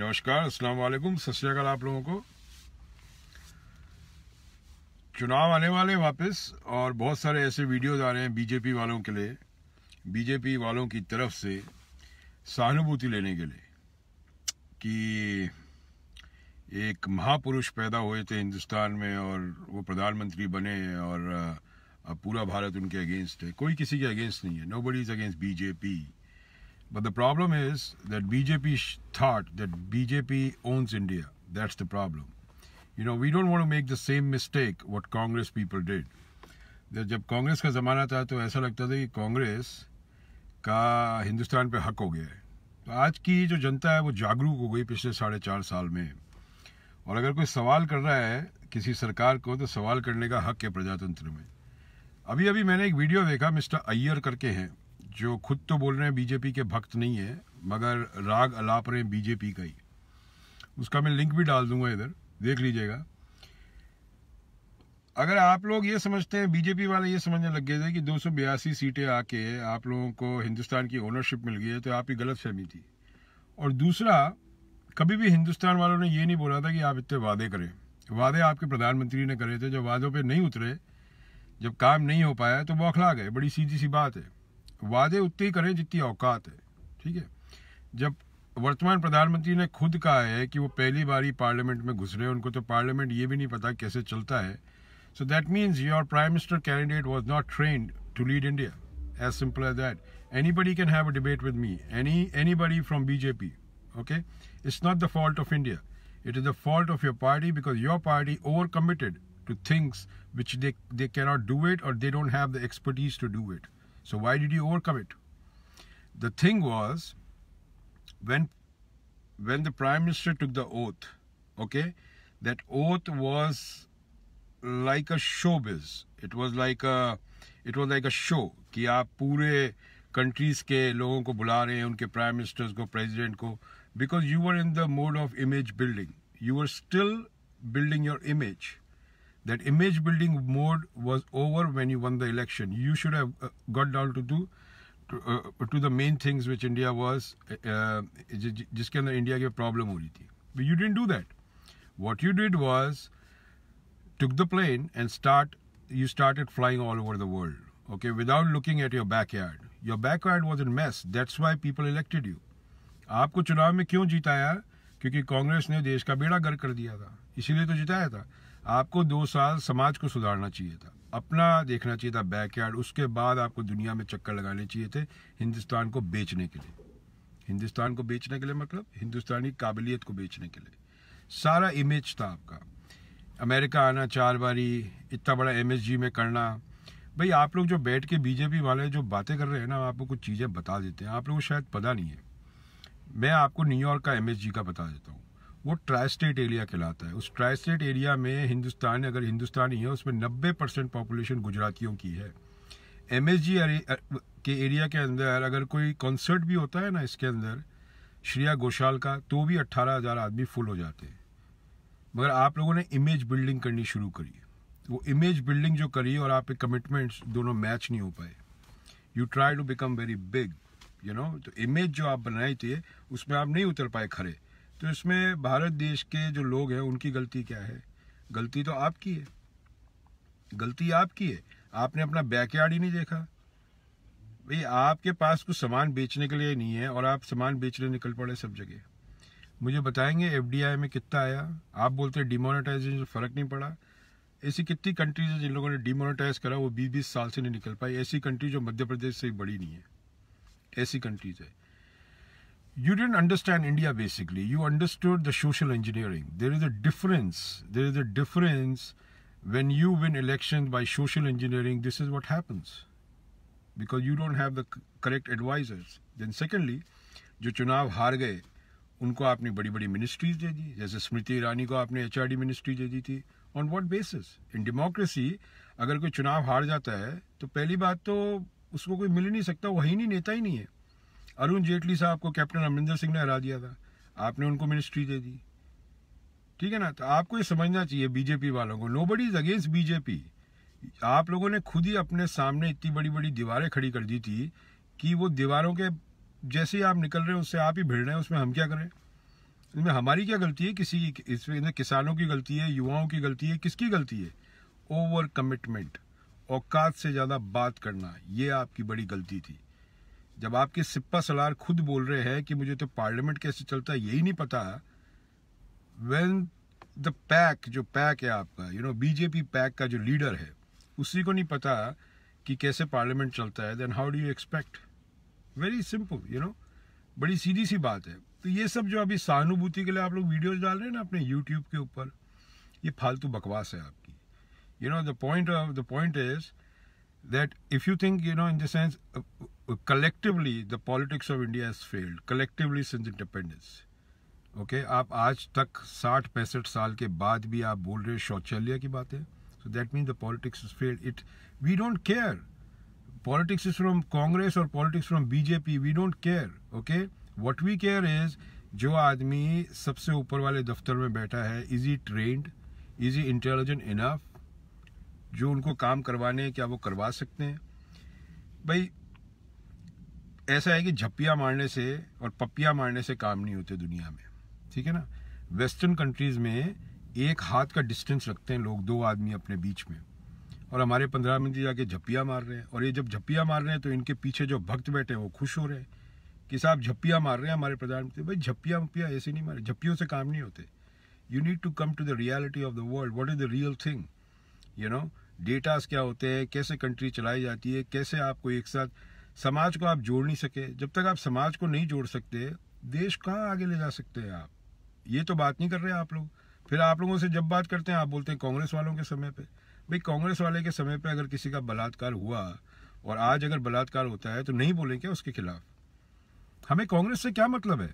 नमस्कार अस्सलाम वालेकुम सत आप लोगों को चुनाव आने वाले वापस और बहुत सारे ऐसे वीडियोज़ आ रहे हैं बीजेपी वालों के लिए बीजेपी वालों की तरफ से सहानुभूति लेने के लिए कि एक महापुरुष पैदा हुए थे हिंदुस्तान में और वो प्रधानमंत्री बने और पूरा भारत उनके अगेंस्ट है कोई किसी के अगेंस्ट नहीं है nobody is against BJP But the problem is that BJP thought that BJP owns India. That's the problem. You know, we don't want to make the same mistake what Congress people did. जब कांग्रेस का ज़माना था तो ऐसा लगता था कि कांग्रेस का हिंदुस्तान पे हक हो गया है तो आज की जो जनता है वो जागरूक हो गई पिछले साढ़े चार साल में और अगर कोई सवाल कर रहा है किसी सरकार को तो सवाल करने का हक है प्रजातंत्र में अभी अभी मैंने एक वीडियो देखा मिस्टर अय्यर करके हैं जो खुद तो बोल रहे हैं बीजेपी के भक्त नहीं है मगर राग अलाप रहे हैं बीजेपी का ही उसका मैं लिंक भी डाल दूंगा इधर देख लीजिएगा अगर आप लोग ये समझते हैं बीजेपी वाले ये समझने लग गए थे कि दो सीटें आके आप लोगों को हिंदुस्तान की ओनरशिप मिल गई है तो आपकी गलत फहमी थी और दूसरा कभी भी हिंदुस्तान वालों ने ये नहीं बोला था कि आप इतने वादे करें वादे आपके प्रधानमंत्री ने करे थे जब वादों पर नहीं उतरे जब काम नहीं हो पाया तो बौखला गए बड़ी सीधी सी बात है वादे उतने ही करें जितनी औकात है ठीक है जब वर्तमान प्रधानमंत्री ने खुद कहा है कि वो पहली बार ही पार्लियामेंट में घुस रहे हैं उनको तो पार्लियामेंट ये भी नहीं पता कैसे चलता है so that means your prime minister candidate was not train to lead India as simple as that body can have a debate with me any anybody from BJP okay it's not the fault of India it is the fault of your party because your party over committed to things which they cannot do it और they don't have the expertise to do it So why did you overcome it? The thing was, when, when the prime minister took the oath, okay, that oath was like a showbiz. It was like a, it was like a show. कि आप पूरे countries के लोगों को बुला रहे हैं, उनके prime ministers को, president को, because you were in the mode of image building. You were still building your image that image building mode was over when you won the election. You should have uh, got down to do to, uh, to the main things which India was, Just जिसके the India, की problem हो But you didn't do that. What you did was took the plane and start you started flying all over the world. Okay, without looking at your backyard. Your backyard was in mess. That's why people elected you. आपको चुनाव में क्यों जिताया क्योंकि कांग्रेस ने देश का बेड़ा गर्क कर दिया था इसीलिए तो आपको दो साल समाज को सुधारना चाहिए था अपना देखना चाहिए था बैकयार्ड उसके बाद आपको दुनिया में चक्कर लगाने चाहिए थे हिंदुस्तान को बेचने के लिए हिंदुस्तान को बेचने के लिए मतलब हिंदुस्तानी काबिलियत को बेचने के लिए सारा इमेज था आपका अमेरिका आना चार बारी इतना बड़ा एम में करना भाई आप लोग जो बैठ के बीजेपी वाले जो बातें कर रहे हैं ना आपको कुछ चीज़ें बता देते हैं आप लोगों को शायद पता नहीं है मैं आपको न्यूयॉर्क का एम का बता देता हूँ वो ट्राई स्टेट एरिया कहलाता है उस ट्राई स्टेट एरिया में हिंदुस्तान अगर हिंदुस्तानी है उसमें 90 परसेंट पॉपुलेशन गुजरातियों की है एम के एरिया के अंदर अगर कोई कॉन्सर्ट भी होता है ना इसके अंदर श्रेया घोषाल का तो भी अट्ठारह हज़ार आदमी फुल हो जाते हैं मगर आप लोगों ने इमेज बिल्डिंग करनी शुरू करी वो इमेज बिल्डिंग जो करी और आपके कमिटमेंट्स दोनों मैच नहीं हो पाए you try to become very big you know तो इमेज जो आप बनाई थी उसमें आप नहीं उतर पाए खड़े तो इसमें भारत देश के जो लोग हैं उनकी गलती क्या है गलती तो आपकी है गलती आपकी है आपने अपना बैकयार्ड ही नहीं देखा भाई आपके पास कुछ सामान बेचने के लिए नहीं है और आप सामान बेचने निकल पड़े सब जगह मुझे बताएंगे एफ में कितना आया आप बोलते हैं डिमोनेटाइजेशन से फ़र्क नहीं पड़ा ऐसी कितनी कंट्रीज है जिन लोगों ने डिमोनेटाइज करा वो बीस बीस साल से नहीं निकल पाई ऐसी कंट्री जो मध्य प्रदेश से बड़ी नहीं है ऐसी कंट्रीज है you didn't understand India basically. You understood the social engineering. There is a difference. There is a difference when you win elections by social engineering. This is what happens because you don't have the correct advisors. Then secondly, जो चुनाव हार गए उनको आपने बड़ी बड़ी ministries दे दी जैसे स्मृति ईरानी को आपने एच मिनिस्ट्री दे दी थी on what basis in democracy अगर कोई चुनाव हार जाता है तो पहली बात तो उसको कोई मिल ही नहीं सकता वही नहीं नेता ही नहीं है अरुण जेटली साहब को कैप्टन अमरिंदर सिंह ने हरा दिया था आपने उनको मिनिस्ट्री दे दी ठीक है ना तो आपको ये समझना चाहिए बीजेपी वालों को nobody is against BJP आप लोगों ने खुद ही अपने सामने इतनी बड़ी बड़ी दीवारें खड़ी कर दी थी कि वो दीवारों के जैसे ही आप निकल रहे हैं उससे आप ही भिड़ रहे हैं उसमें हम क्या करें इसमें हमारी क्या गलती है किसी की इसमें किसानों की गलती है युवाओं की गलती है किसकी गलती है ओवर कमिटमेंट औकात से ज़्यादा बात करना ये आपकी बड़ी गलती थी जब आपके सिप्पा सलार खुद बोल रहे हैं कि मुझे तो पार्लियामेंट कैसे चलता है यही नहीं पता वेन द पैक जो पैक है आपका यू नो बीजेपी पैक का जो लीडर है उसी को नहीं पता कि कैसे पार्लियामेंट चलता है then how do you expect very simple you know बड़ी सीधी सी बात है तो ये सब जो अभी सहानुभूति के लिए आप लोग वीडियोज डाल रहे हैं ना अपने यूट्यूब के ऊपर ये फालतू बकवास है आपकी you know the point of the point is that if you think, you know, in the sense, uh, uh, collectively, the politics of India has failed, collectively since independence. Okay, aap aaj tak 60-65 saal ke baad bhi aap bol rahe shauchalya ki So that means the politics has failed. It, we don't care. Politics is from Congress or politics from BJP. We don't care. Okay, what we care is, jo aadmi sabse upar wale daftar mein baitha hai, is he trained? Is he intelligent enough? जो उनको काम करवाने हैं क्या वो करवा सकते हैं भाई ऐसा है कि झप्पियाँ मारने से और पपिया मारने से काम नहीं होते दुनिया में ठीक है ना वेस्टर्न कंट्रीज़ में एक हाथ का डिस्टेंस रखते हैं लोग दो आदमी अपने बीच में और हमारे पंद्रह मिनट जाके झप्पियाँ मार रहे हैं और ये जब झप्पियाँ मार रहे हैं तो इनके पीछे जो भक्त बैठे हैं वो खुश हो रहे हैं कि साहब झप्पियाँ मार रहे हैं हमारे प्रधानमंत्री भाई झप्पियाँ वप्पियाँ ऐसे नहीं मारे झप्पियों से काम नहीं होते you need to come to the reality of the world what is the real thing you know datas क्या होते हैं कैसे कंट्री चलाई जाती है कैसे आपको एक साथ समाज को आप जोड़ नहीं सके जब तक आप समाज को नहीं जोड़ सकते देश कहाँ आगे ले जा सकते हैं आप ये तो बात नहीं कर रहे आप लोग फिर आप लोगों से जब बात करते हैं आप बोलते हैं कांग्रेस वालों के समय पर भाई कांग्रेस वाले के समय पर अगर किसी का बलात्कार हुआ और आज अगर बलात्कार होता है तो नहीं बोले क्या उसके खिलाफ हमें कांग्रेस से क्या मतलब है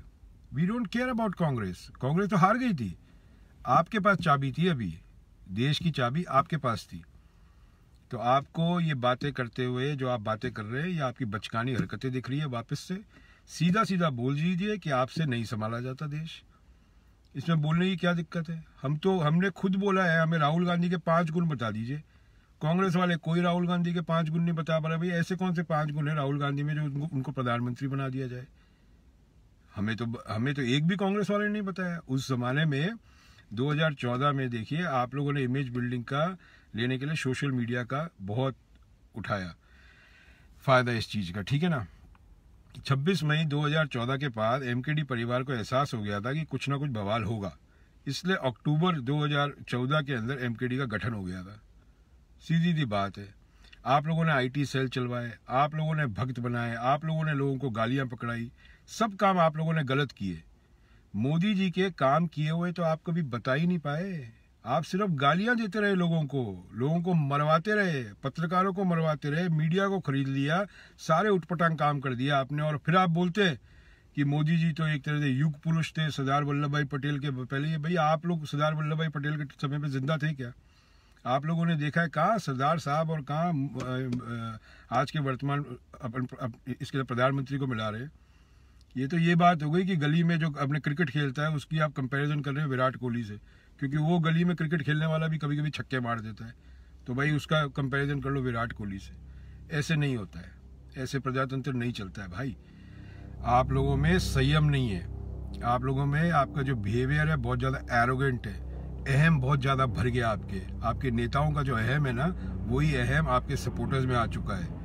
we don't care about Congress Congress तो हार गई थी आपके पास चाबी थी अभी देश की चाबी आपके पास थी तो आपको ये बातें करते हुए जो आप बातें कर रहे हैं या आपकी बचकानी हरकतें दिख रही है वापस से सीधा सीधा बोल दीजिए कि आपसे नहीं संभाला जाता देश इसमें बोलने की क्या दिक्कत है हम तो हमने खुद बोला है हमें राहुल गांधी के पांच गुण बता दीजिए कांग्रेस वाले कोई राहुल गांधी के पांच गुण नहीं बता पा रहे भाई ऐसे कौन से पांच गुण है राहुल गांधी में जो उनको, उनको प्रधानमंत्री बना दिया जाए हमें तो हमें तो एक भी कांग्रेस वाले ने नहीं बताया उस जमाने में 2014 में देखिए आप लोगों ने इमेज बिल्डिंग का लेने के लिए सोशल मीडिया का बहुत उठाया फ़ायदा इस चीज़ का ठीक है ना 26 मई 2014 के बाद एमकेडी परिवार को एहसास हो गया था कि कुछ ना कुछ बवाल होगा इसलिए अक्टूबर 2014 के अंदर एमकेडी का गठन हो गया था सीधी सी बात है आप लोगों ने आईटी सेल चलवाए आप लोगों ने भक्त बनाए आप लोगों ने लोगों को गालियां पकड़ाई सब काम आप लोगों ने गलत किए मोदी जी के काम किए हुए तो आप कभी बता ही नहीं पाए आप सिर्फ गालियां देते रहे लोगों को लोगों को मरवाते रहे पत्रकारों को मरवाते रहे मीडिया को खरीद लिया सारे उठपटांग काम कर दिया आपने और फिर आप बोलते कि मोदी जी तो एक तरह से युग पुरुष थे सरदार वल्लभ भाई पटेल के पहले ये भाई आप लोग सरदार वल्लभ भाई पटेल के समय पर जिंदा थे क्या आप लोगों ने देखा है कहाँ सरदार साहब और कहाँ आज के वर्तमान अपन इसके प्रधानमंत्री को मिला रहे हैं ये तो ये बात हो गई कि गली में जो अपने क्रिकेट खेलता है उसकी आप कंपैरिजन कर रहे हो विराट कोहली से क्योंकि वो गली में क्रिकेट खेलने वाला भी कभी कभी छक्के मार देता है तो भाई उसका कंपैरिजन कर लो विराट कोहली से ऐसे नहीं होता है ऐसे प्रजातंत्र नहीं चलता है भाई आप लोगों में संयम नहीं है आप लोगों में आपका जो बिहेवियर है बहुत ज़्यादा एरोगेंट है अहम बहुत ज़्यादा भर गया आपके आपके नेताओं का जो अहम है ना वही अहम आपके सपोर्टर्स में आ चुका है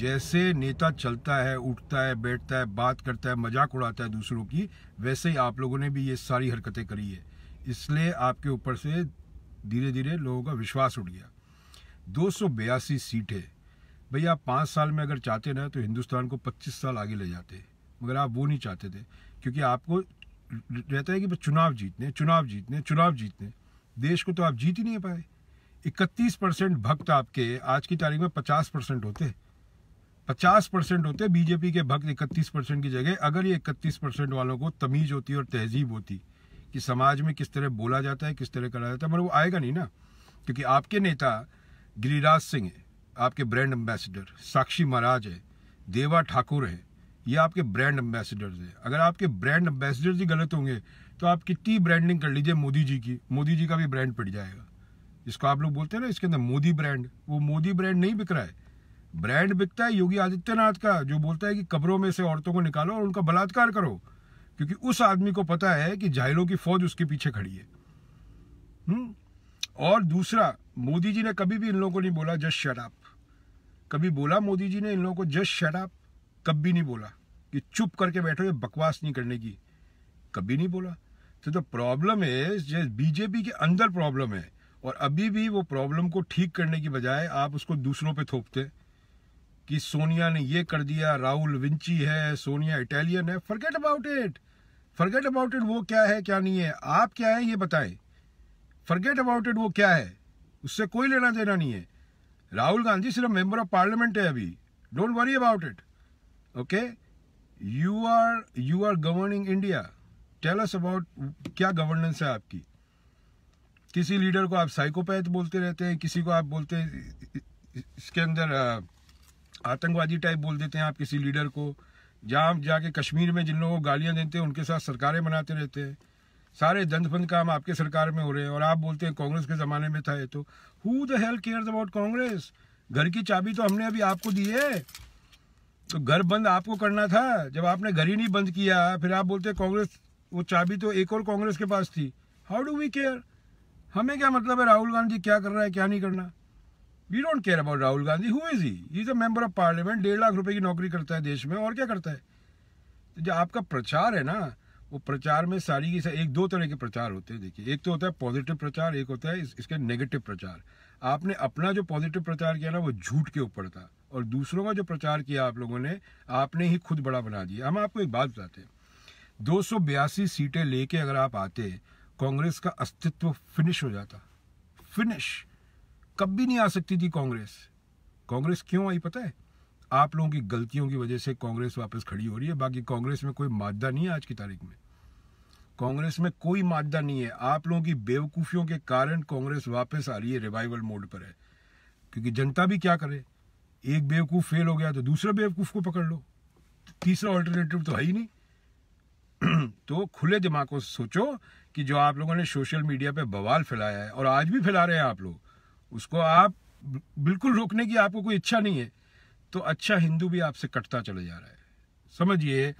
जैसे नेता चलता है उठता है बैठता है बात करता है मजाक उड़ाता है दूसरों की वैसे ही आप लोगों ने भी ये सारी हरकतें करी है इसलिए आपके ऊपर से धीरे धीरे लोगों का विश्वास उठ गया दो सीटें भैया आप पाँच साल में अगर चाहते ना तो हिंदुस्तान को पच्चीस साल आगे ले जाते मगर आप वो नहीं चाहते थे क्योंकि आपको रहता है कि चुनाव जीतने चुनाव जीतने चुनाव जीतने देश को तो आप जीत ही नहीं पाए इकतीस परसेंट भक्त आपके आज की तारीख में पचास परसेंट होते हैं पचास परसेंट होते बीजेपी के भक्त इकतीस परसेंट की जगह अगर ये इकतीस परसेंट वालों को तमीज होती और तहजीब होती कि समाज में किस तरह बोला जाता है किस तरह करा जाता है मगर वो आएगा नहीं ना क्योंकि आपके नेता गिरिराज सिंह है आपके ब्रांड एम्बेसडर साक्षी महाराज है देवा ठाकुर है ये आपके ब्रांड एम्बेसडर है अगर आपके ब्रांड एम्बेसडर ही गलत होंगे तो आप कितनी ब्रांडिंग कर लीजिए मोदी जी की मोदी जी का भी ब्रांड पड़ जाएगा इसको आप लोग बोलते हैं ना इसके अंदर मोदी ब्रांड वो मोदी ब्रांड नहीं बिक रहा है ब्रांड बिकता है योगी आदित्यनाथ का जो बोलता है कि कब्रों में से औरतों को निकालो और उनका बलात्कार करो क्योंकि उस आदमी को पता है कि जाहिलों की फौज उसके पीछे खड़ी है हुँ? हम्म? और दूसरा मोदी जी ने कभी भी इन लोगों को नहीं बोला जस्ट शराब कभी बोला मोदी जी ने इन लोगों को जस्ट शराब कभी नहीं बोला कि चुप करके बैठो ये बकवास नहीं करने की कभी नहीं बोला तो द प्रॉब्लम है बीजेपी के अंदर प्रॉब्लम है और अभी भी वो प्रॉब्लम को ठीक करने की बजाय आप उसको दूसरों पे थोपते हैं कि सोनिया ने ये कर दिया राहुल विंची है सोनिया इटालियन है forget about it forget about it वो क्या है क्या नहीं है आप क्या है ये बताएं फॉरगेट अबाउट इट वो क्या है उससे कोई लेना देना नहीं है राहुल गांधी सिर्फ मेंबर ऑफ पार्लियामेंट है अभी don't worry about it okay you are you are governing India tell us about क्या गवर्नेंस है आपकी किसी लीडर को आप साइकोपैथ बोलते रहते हैं किसी को आप बोलते हैं इसके अंदर आतंकवादी टाइप बोल देते हैं आप किसी लीडर को जहाँ जाके कश्मीर में जिन लोगों को गालियाँ देते हैं उनके साथ सरकारें बनाते रहते हैं सारे फंद काम आपके सरकार में हो रहे हैं और आप बोलते हैं कांग्रेस के ज़माने में था ये तो who the hell cares about Congress घर की चाबी तो हमने अभी आपको दी है तो घर बंद आपको करना था जब आपने घर ही नहीं बंद किया फिर आप बोलते कांग्रेस वो चाबी तो एक और कांग्रेस के पास थी हाउ डू वी केयर हमें क्या मतलब है राहुल गांधी क्या कर रहा है क्या नहीं करना we don't care about Rahul Gandhi who is he is a member of parliament डेढ़ लाख रुपए की नौकरी करता है देश में और क्या करता है तो जो आपका प्रचार है ना वो प्रचार में सारी की एक दो तरह के प्रचार होते हैं देखिए एक तो होता है पॉजिटिव प्रचार एक होता है इस, इसके नेगेटिव प्रचार आपने अपना जो पॉजिटिव प्रचार किया ना वो झूठ के ऊपर था और दूसरों का जो प्रचार किया आप लोगों ने आपने ही खुद बड़ा बना दिया हम आपको एक बात बताते हैं दो सीटें लेके अगर आप आते कांग्रेस का अस्तित्व फिनिश हो जाता फिनिश कभी नहीं आ सकती थी कांग्रेस कांग्रेस क्यों आई पता है आप लोगों की गलतियों की वजह से कांग्रेस वापस खड़ी हो रही है बाकी कांग्रेस में कोई मादा नहीं है आज की तारीख में कांग्रेस में कोई मादा नहीं है आप लोगों की बेवकूफ़ियों के कारण कांग्रेस वापस आ रही है रिवाइवल मोड पर है क्योंकि जनता भी क्या करे एक बेवकूफ़ फेल हो गया तो दूसरा बेवकूफ़ को पकड़ लो तीसरा ऑल्टरनेटिव तो है ही नहीं तो खुले दिमाग को सोचो कि जो आप लोगों ने सोशल मीडिया पे बवाल फैलाया है और आज भी फैला रहे हैं आप लोग उसको आप बिल्कुल रोकने की आपको कोई इच्छा नहीं है तो अच्छा हिंदू भी आपसे कटता चले जा रहा है समझिए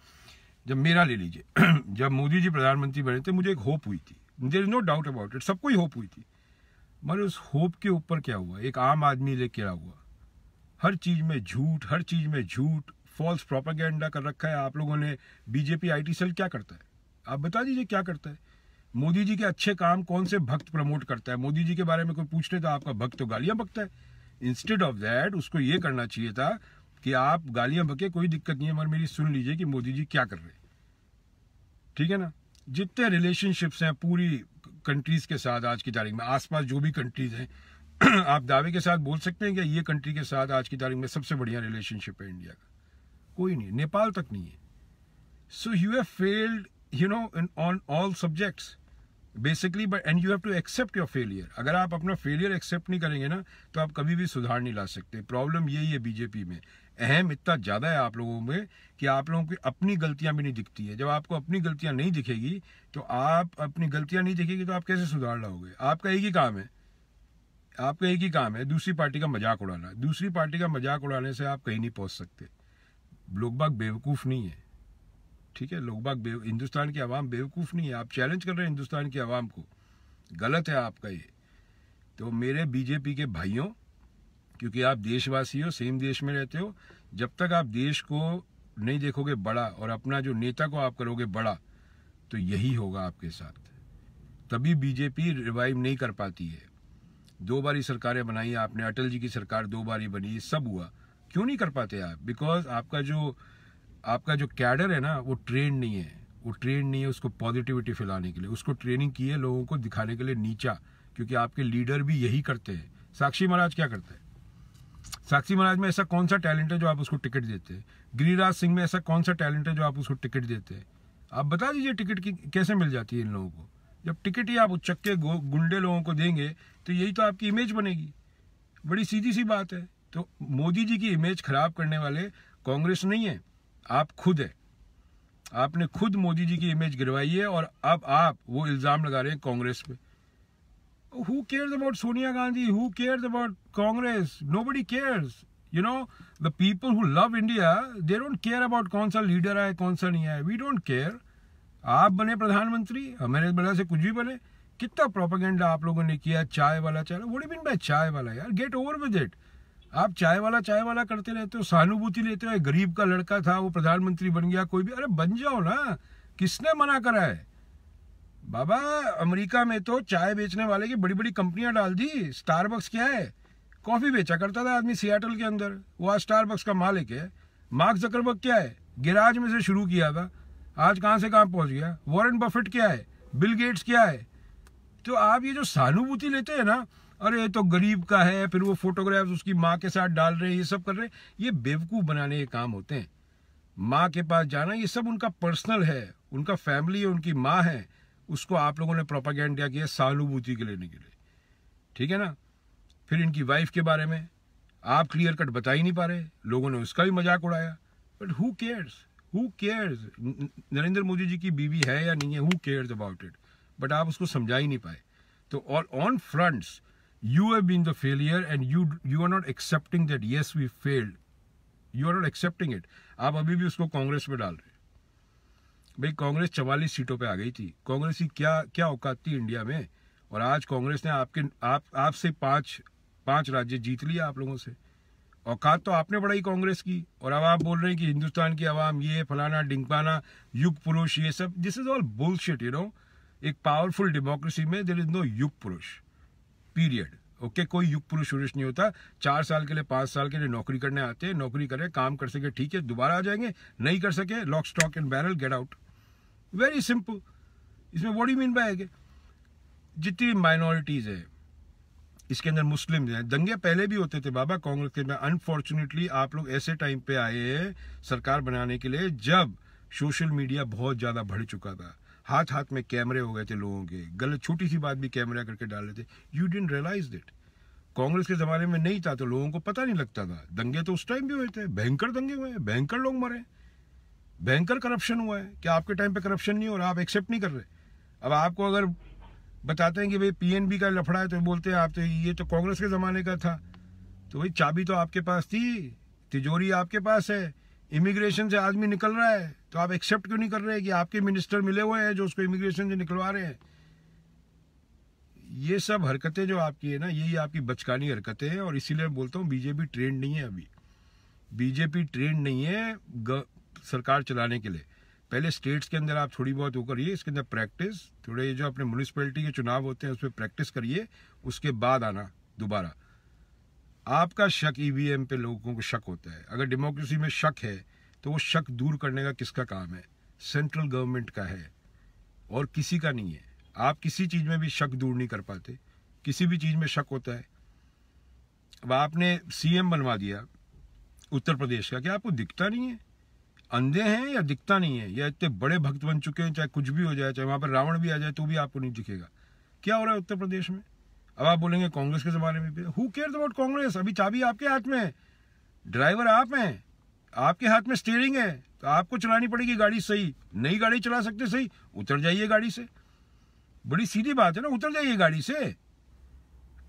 जब मेरा ले लीजिए जब मोदी जी प्रधानमंत्री बने थे मुझे एक होप हुई थी there is no doubt about it सबको ही होप हुई थी मगर उस होप के ऊपर क्या हुआ एक आम आदमी ले क्या हुआ हर चीज़ में झूठ हर चीज़ में झूठ फॉल्स प्रोपागेंडा कर रखा है आप लोगों ने बीजेपी आईटी सेल क्या करता है आप बता दीजिए क्या करता है मोदी जी के अच्छे काम कौन से भक्त प्रमोट करता है मोदी जी के बारे में कोई पूछ रहे तो आपका भक्त तो गालियां बकता है इंस्टेड ऑफ दैट उसको ये करना चाहिए था कि आप गालियां बके कोई दिक्कत नहीं है मगर मेरी सुन लीजिए कि मोदी जी क्या कर रहे हैं ठीक है ना जितने रिलेशनशिप्स हैं पूरी कंट्रीज के साथ आज की तारीख में आसपास जो भी कंट्रीज हैं आप दावे के साथ बोल सकते हैं कि ये कंट्री के साथ आज की तारीख में सबसे बढ़िया रिलेशनशिप है इंडिया का कोई नहीं नेपाल तक नहीं है so you have failed you know in on all subjects basically but and you have to accept your failure अगर आप अपना फेलियर एक्सेप्ट नहीं करेंगे ना तो आप कभी भी सुधार नहीं ला सकते प्रॉब्लम यही है बीजेपी में अहम इतना ज़्यादा है आप लोगों में कि आप लोगों की अपनी गलतियां भी नहीं दिखती है जब आपको अपनी गलतियां नहीं दिखेगी तो आप अपनी गलतियां नहीं दिखेगी तो आप कैसे सुधार लाओगे आपका एक ही काम है आपका एक ही काम है दूसरी पार्टी का मजाक उड़ाना दूसरी पार्टी का मजाक उड़ाने से आप कहीं नहीं पहुंच सकते लोग बाग बेवकूफ़ नहीं है ठीक है लोग बाग हिंदुस्तान की आवाम बेवकूफ़ नहीं है आप चैलेंज कर रहे हैं हिंदुस्तान की आवाम को गलत है आपका ये तो मेरे बीजेपी के भाइयों क्योंकि आप देशवासी हो सेम देश में रहते हो जब तक आप देश को नहीं देखोगे बड़ा और अपना जो नेता को आप करोगे बड़ा तो यही होगा आपके साथ तभी बीजेपी रिवाइव नहीं कर पाती है दो बारी सरकारें बनाई आपने अटल जी की सरकार दो बारी बनी सब हुआ क्यों नहीं कर पाते आप बिकॉज आपका जो आपका जो कैडर है ना वो ट्रेन नहीं है वो ट्रेन नहीं है उसको पॉजिटिविटी फैलाने के लिए उसको ट्रेनिंग की है लोगों को दिखाने के लिए नीचा क्योंकि आपके लीडर भी यही करते हैं साक्षी महाराज क्या करते हैं साक्षी महाराज में ऐसा कौन सा टैलेंट है जो आप उसको टिकट देते हैं गिरिराज सिंह में ऐसा कौन सा टैलेंट है जो आप उसको टिकट देते हैं आप बता दीजिए टिकट की कैसे मिल जाती है इन लोगों को जब टिकट ही आप उचक्के गुंडे लोगों को देंगे तो यही तो आपकी इमेज बनेगी बड़ी सीधी सी बात है तो मोदी जी की इमेज खराब करने वाले कांग्रेस नहीं है आप खुद है आपने खुद मोदी जी की इमेज गिरवाई है और अब आप वो इल्ज़ाम लगा रहे हैं कांग्रेस पे who cares about Sonia Gandhi who cares about Congress nobody cares you know the people who love India they don't care about कौन सा लीडर आए कौन सा नहीं आए वी डोंट केयर आप बने प्रधानमंत्री हमारे बड़ा से कुछ भी बने कितना प्रोपागेंडा आप लोगों ने किया चाय वाला चाय वोट बिन बाय चाय वाला यार गेट ओवर विद इट आप चाय वाला चाय वाला करते रहते हो सहानुभूति लेते हो गरीब का लड़का था वो प्रधानमंत्री बन गया कोई भी अरे बन जाओ ना किसने मना करा है बाबा अमेरिका में तो चाय बेचने वाले की बड़ी बड़ी कंपनियां डाल दी स्टारबक्स क्या है कॉफी बेचा करता था आदमी सियाटल के अंदर वो आज स्टारबक्स का मालिक है मार्क जकरबर्ग क्या है गिराज में से शुरू किया था आज कहाँ से कहाँ पहुंच गया वॉरेन बफेट क्या है बिल गेट्स क्या है तो आप ये जो सहानुभूति लेते हैं ना अरे तो गरीब का है फिर वो फोटोग्राफ उसकी माँ के साथ डाल रहे हैं ये सब कर रहे हैं ये बेवकूफ़ बनाने के काम होते हैं माँ के पास जाना ये सब उनका पर्सनल है उनका फैमिली है उनकी माँ है उसको आप लोगों ने प्रोपागेंडा किया सहानुभूति के लेने के लिए ठीक है ना फिर इनकी वाइफ के बारे में आप क्लियर कट बता ही नहीं पा रहे लोगों ने उसका भी मजाक उड़ाया but who cares who cares Narendra Modi ji की बीवी है या नहीं है who cares about it but आप उसको समझा ही नहीं पाए तो all on fronts you have been the failure and you you are not accepting that yes we failed you are not accepting it आप अभी भी उसको कांग्रेस में डाल रहे भाई कांग्रेस चवालीस सीटों पे आ गई थी कांग्रेस की क्या क्या औकात थी इंडिया में और आज कांग्रेस ने आपके आप आपसे पांच पांच राज्य जीत लिया आप लोगों से औकात तो आपने बढ़ाई कांग्रेस की और अब आप बोल रहे हैं कि हिंदुस्तान की आवाम ये फलाना डिंगपाना युग पुरुष ये सब this is all bullshit you know एक पावरफुल डेमोक्रेसी में देर इज नो युग पुरुष पीरियड ओके okay, कोई युग पुरुष पुरुष नहीं होता चार साल के लिए पांच साल के लिए नौकरी करने आते हैं नौकरी करें काम कर सके ठीक है दोबारा आ जाएंगे नहीं कर सके lock stock and barrel get out very simple इसमें वॉट यू मीन बाय जितनी माइनॉरिटीज है इसके अंदर मुस्लिम हैं दंगे पहले भी होते थे बाबा कांग्रेस के में अनफॉर्चुनेटली आप लोग ऐसे टाइम पे आए हैं सरकार बनाने के लिए जब सोशल मीडिया बहुत ज़्यादा बढ़ चुका था हाथ हाथ में कैमरे हो गए थे लोगों के गलत छोटी सी बात भी कैमरा करके डाल रहे थे you don't realise that Congress के ज़माने में नहीं था तो लोगों को पता नहीं लगता था दंगे तो उस टाइम भी हुए थे भयंकर दंगे हुए हैं भयंकर लोग मरे भयंकर करप्शन हुआ है क्या आपके टाइम पे करप्शन नहीं हो रहा आप एक्सेप्ट नहीं कर रहे अब आपको अगर बताते हैं कि भाई पीएनबी का लफड़ा है तो बोलते हैं आप तो ये तो कांग्रेस के ज़माने का था तो भाई चाबी तो आपके पास थी तिजोरी आपके पास है इमिग्रेशन से आदमी निकल रहा है तो आप एक्सेप्ट क्यों नहीं कर रहे कि आपके मिनिस्टर मिले हुए हैं जो उसको इमिग्रेशन से निकलवा रहे हैं ये सब हरकतें जो आपकी है ना यही आपकी बचकानी हरकतें हैं और इसीलिए मैं बोलता हूँ बीजेपी ट्रेंड नहीं है अभी बीजेपी ट्रेंड नहीं है सरकार चलाने के लिए पहले स्टेट्स के अंदर आप थोड़ी बहुत वो करिए इसके अंदर प्रैक्टिस थोड़े जो अपने म्यूनिसपैलिटी के चुनाव होते हैं उस पर प्रैक्टिस करिए उसके बाद आना दोबारा आपका शक ईवीएम e पे लोगों को शक होता है अगर डेमोक्रेसी में शक है तो वो शक दूर करने का किसका काम है सेंट्रल गवर्नमेंट का है और किसी का नहीं है आप किसी चीज़ में भी शक दूर नहीं कर पाते किसी भी चीज़ में शक होता है अब आपने सीएम बनवा दिया उत्तर प्रदेश का क्या आपको दिखता नहीं है अंधे हैं या दिखता नहीं है या इतने बड़े भक्त बन चुके हैं चाहे कुछ भी हो जाए चाहे वहाँ पर रावण भी आ जाए तो भी आपको नहीं दिखेगा क्या हो रहा है उत्तर प्रदेश में अब आप बोलेंगे कांग्रेस के जमाने में हु केयर अबाउट कांग्रेस अभी चाबी आपके हाथ में है ड्राइवर आप हैं आपके हाथ में स्टेयरिंग है तो आपको चलानी पड़ेगी गाड़ी सही नई गाड़ी चला सकते सही उतर जाइए गाड़ी से बड़ी सीधी बात है ना उतर जाइए गाड़ी से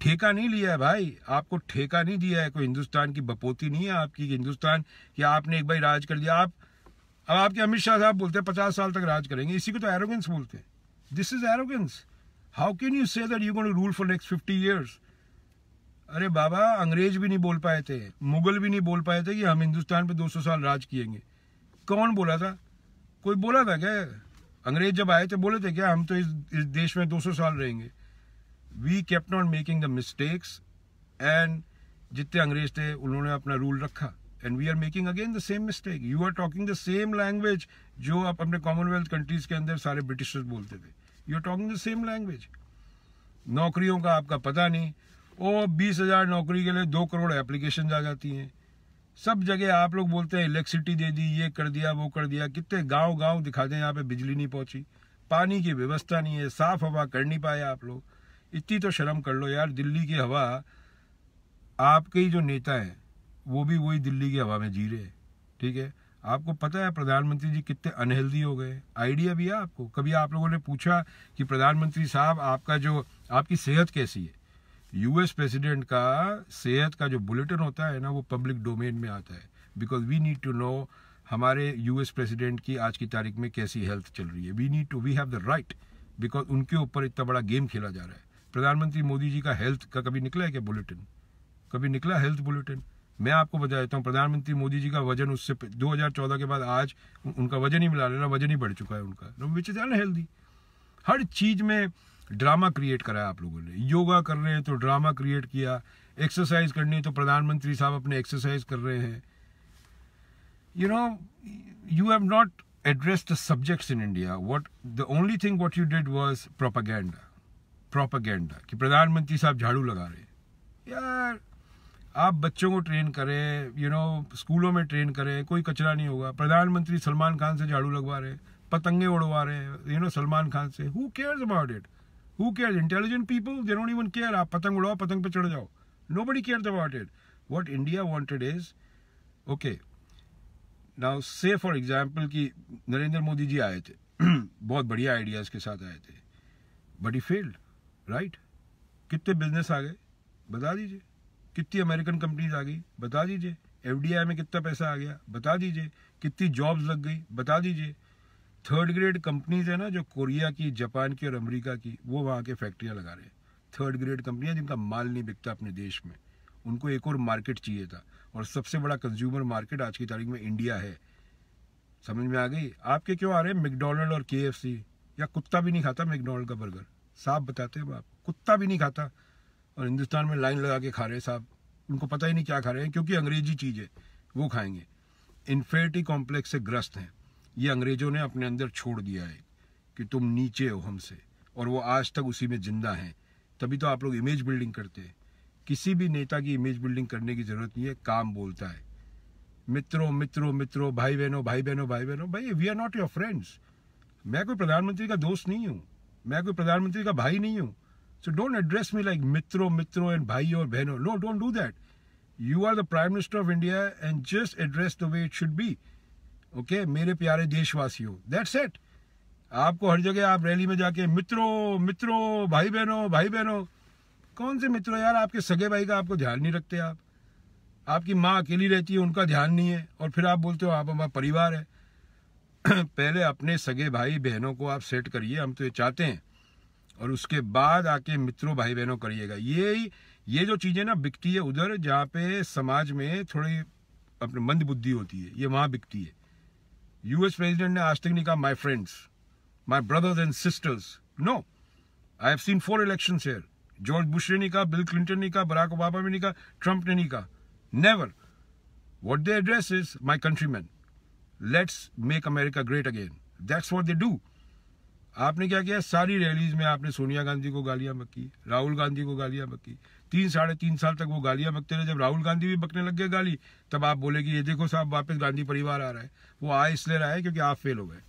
ठेका नहीं लिया है भाई आपको ठेका नहीं दिया है कोई हिंदुस्तान की बपोती नहीं है आपकी हिंदुस्तान कि आपने एक भाई राज कर लिया आप अब आपके अमित शाह साहब बोलते हैं पचास साल तक राज करेंगे इसी को तो एरोगेंस बोलते हैं this is arrogance how can you say that you going rule for next fifty years अरे बाबा अंग्रेज भी नहीं बोल पाए थे मुगल भी नहीं बोल पाए थे कि हम हिंदुस्तान पे 200 साल राज किएंगे कौन बोला था कोई बोला था क्या अंग्रेज जब आए थे बोले थे क्या हम तो इस, इस देश में 200 साल रहेंगे we kept not making the mistakes and जितने अंग्रेज थे उन्होंने अपना रूल रखा and we are making again the same mistake you are talking the same language जो आप अपने कॉमनवेल्थ कंट्रीज के अंदर सारे ब्रिटिशर्स बोलते थे you are talking the same language नौकरियों का आपका पता नहीं और बीस हज़ार नौकरी के लिए दो करोड़ एप्लीकेशन जा जाती हैं सब जगह आप लोग बोलते हैं इलेक्ट्रिसिटी दे दी ये कर दिया वो कर दिया कितने गांव गांव दिखा दें यहाँ पे बिजली नहीं पहुँची पानी की व्यवस्था नहीं है साफ़ हवा कर नहीं पाए आप लोग इतनी तो शर्म कर लो यार दिल्ली की हवा आपके ही जो नेता हैं वो भी वही दिल्ली की हवा में जी रहे हैं ठीक है आपको पता है प्रधानमंत्री जी कितने अनहेल्दी हो गए आइडिया भी है आपको कभी आप लोगों ने पूछा कि प्रधानमंत्री साहब आपका जो आपकी सेहत कैसी है यूएस प्रेसिडेंट का सेहत का जो बुलेटिन होता है ना वो पब्लिक डोमेन में आता है because we need to know हमारे यूएस प्रेसिडेंट की आज की तारीख में कैसी हेल्थ चल रही है we need to we have the right because उनके ऊपर इतना बड़ा गेम खेला जा रहा है प्रधानमंत्री मोदी जी का हेल्थ का कभी निकला है क्या बुलेटिन कभी निकला हेल्थ बुलेटिन मैं आपको बता देता हूँ प्रधानमंत्री मोदी जी का वजन उससे 2014 के बाद आज उनका वजन ही मिला रहा वजन ही बढ़ चुका है उनका विच इज़ अनहेल्दी हर चीज़ में ड्रामा क्रिएट कराया आप लोगों ने योगा कर रहे हैं तो ड्रामा क्रिएट किया एक्सरसाइज करनी है तो प्रधानमंत्री साहब अपने एक्सरसाइज कर रहे हैं you know you have not address the subjects in India what the only thing what you did was propaganda propaganda कि प्रधानमंत्री साहब झाड़ू लगा रहे हैं यार आप बच्चों को ट्रेन करें यू you नो know, स्कूलों में ट्रेन करें कोई कचरा नहीं होगा प्रधानमंत्री सलमान खान से झाड़ू लगवा रहे पतंगे उड़वा रहे यू नो सलमान खान से who cares about it who cares intelligent people they don't even care आप पतंग उड़ाओ पतंग पे चढ़ जाओ nobody cares about it what India wanted is okay now say for example कि नरेंद्र मोदी जी आए थे बहुत बढ़िया आइडियाज़ के साथ आए थे बट ही फेल्ड राइट कितने बिजनेस आ गए बता दीजिए कितनी अमेरिकन कंपनीज आ गई बता दीजिए एफ में कितना पैसा आ गया बता दीजिए कितनी जॉब्स लग गई बता दीजिए थर्ड ग्रेड कंपनीज है ना जो कोरिया की जापान की और अमेरिका की वो वहाँ के फैक्ट्रियाँ लगा रहे हैं थर्ड ग्रेड कंपनियाँ जिनका माल नहीं बिकता अपने देश में उनको एक और मार्केट चाहिए था और सबसे बड़ा कंज्यूमर मार्केट आज की तारीख में इंडिया है समझ में आ गई आपके क्यों आ रहे हैं मैकडोनल्ड और के या कुत्ता भी नहीं खाता मैकडोनल्ड का बर्गर साफ बताते हैं आप कुत्ता भी नहीं खाता और हिंदुस्तान में लाइन लगा के खा रहे साहब उनको पता ही नहीं क्या खा रहे हैं क्योंकि अंग्रेजी चीज़ है वो खाएंगे इन्फेटी कॉम्प्लेक्स से ग्रस्त हैं ये अंग्रेजों ने अपने अंदर छोड़ दिया है कि तुम नीचे हो हमसे और वो आज तक उसी में जिंदा हैं तभी तो आप लोग इमेज बिल्डिंग करते हैं किसी भी नेता की इमेज बिल्डिंग करने की ज़रूरत नहीं है काम बोलता है मित्रों मित्रों मित्रों भाई बहनों भाई बहनों भाई बहनों भाई we are not your friends मैं कोई प्रधानमंत्री का दोस्त नहीं हूँ मैं कोई प्रधानमंत्री का भाई नहीं हूँ So don't address me like Mitro, Mitro, and Bhai or Bheno. No, don't do that. You are the Prime Minister of India and just address the way it should be. Okay, मेरे प्यारे देशवासियों that's it आपको हर जगह आप rally में जाके मित्रों मित्रों भाई बहनों भाई बहनों कौन से मित्रों यार आपके सगे भाई का आपको ध्यान नहीं रखते आप आपकी माँ अकेली रहती है उनका ध्यान नहीं है और फिर आप बोलते हो आप हमारा परिवार है पहले अपने सगे भाई बहनों को आप सेट करिए हम तो ये चाहते हैं और उसके बाद आके मित्रों भाई बहनों करिएगा ये ये जो चीज़ें ना बिकती है उधर जहाँ पे समाज में थोड़ी अपने मंद बुद्धि होती है ये वहां बिकती है यूएस प्रेसिडेंट ने आज तक नहीं कहा my friends my brothers and sisters no I have seen four election here George Bush ने नहीं कहा बिल क्लिंटन ने कहा बराक ओबामा ने नहीं कहा ट्रंप ने नहीं कहा never what they address is my country man let's make America great again that's what they do आपने क्या किया सारी रैलीज में आपने सोनिया गांधी को गालियां बकी राहुल गांधी को गालियां बकी तीन साढ़े तीन साल तक वो गालियां बकते रहे जब राहुल गांधी भी बकने लग गए गाली तब आप बोले कि ये देखो साहब वापस गांधी परिवार आ रहा है वो आ इसलिए रहा है क्योंकि आप फेल हो गए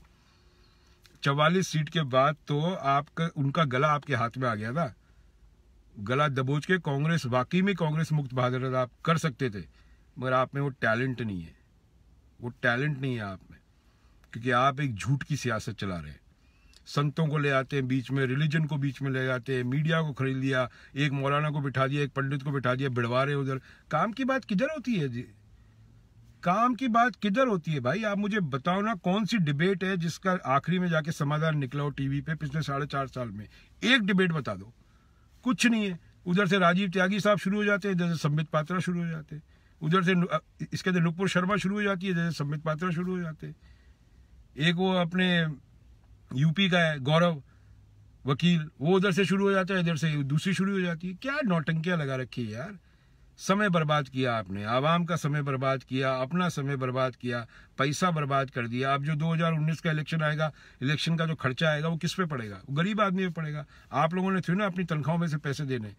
चवालीस सीट के बाद तो आपका उनका गला आपके हाथ में आ गया था गला दबोच के कांग्रेस वाकई में कांग्रेस मुक्त बहादुर आप कर सकते थे मगर आप में वो टैलेंट नहीं है वो टैलेंट नहीं है आप में क्योंकि आप एक झूठ की सियासत चला रहे हैं संतों को ले आते हैं बीच में रिलीजन को बीच में ले जाते हैं मीडिया को खरीद लिया एक मौलाना को बिठा दिया एक पंडित को बिठा दिया भिड़वा रहे उधर काम की बात किधर होती है जी काम की बात किधर होती है भाई आप मुझे बताओ ना कौन सी डिबेट है जिसका आखिरी में जाके समाधान निकला हो टीवी पे पिछले साढ़े चार साल में एक डिबेट बता दो कुछ नहीं है उधर से राजीव त्यागी साहब शुरू हो जाते हैं जैसे संबित पात्रा शुरू हो जाते हैं उधर से इसके अंदर नुपुर शर्मा शुरू हो जाती है जैसे संबित पात्रा शुरू हो जाते हैं एक वो अपने यूपी का है गौरव वकील वो उधर से शुरू हो जाता है इधर से दूसरी शुरू हो जाती है क्या नौटंकियाँ लगा रखी है यार समय बर्बाद किया आपने आवाम का समय बर्बाद किया अपना समय बर्बाद किया पैसा बर्बाद कर दिया अब जो 2019 का इलेक्शन आएगा इलेक्शन का जो खर्चा आएगा वो किस पे पड़ेगा वो गरीब आदमी पे पड़ेगा आप लोगों ने थे ना अपनी तनख्वाहों में से पैसे देने